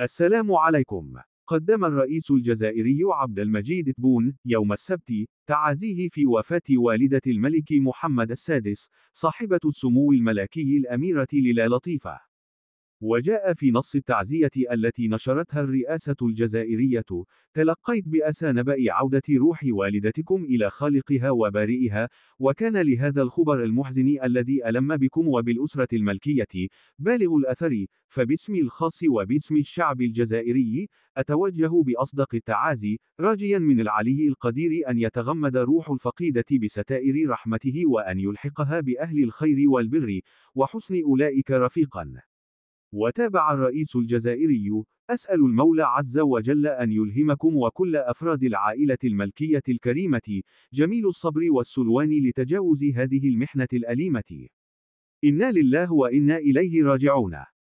السلام عليكم. قدم الرئيس الجزائري عبد المجيد تبون يوم السبت تعازيه في وفاة والدة الملك محمد السادس صاحبة السمو الملكي الأميرة للا لطيفة وجاء في نص التعزية التي نشرتها الرئاسة الجزائرية: "تلقيت بأسى نبأ عودة روح والدتكم إلى خالقها وبارئها، وكان لهذا الخبر المحزن الذي ألم بكم وبالأسرة الملكية بالغ الأثر، فباسم الخاص وباسم الشعب الجزائري، أتوجه بأصدق التعازي، راجيا من العلي القدير أن يتغمد روح الفقيدة بستائر رحمته وأن يلحقها بأهل الخير والبر، وحسن أولئك رفيقا". وتابع الرئيس الجزائري أسأل المولى عز وجل أن يلهمكم وكل أفراد العائلة الملكية الكريمة جميل الصبر والسلوان لتجاوز هذه المحنة الأليمة إنا لله وإنا إليه راجعون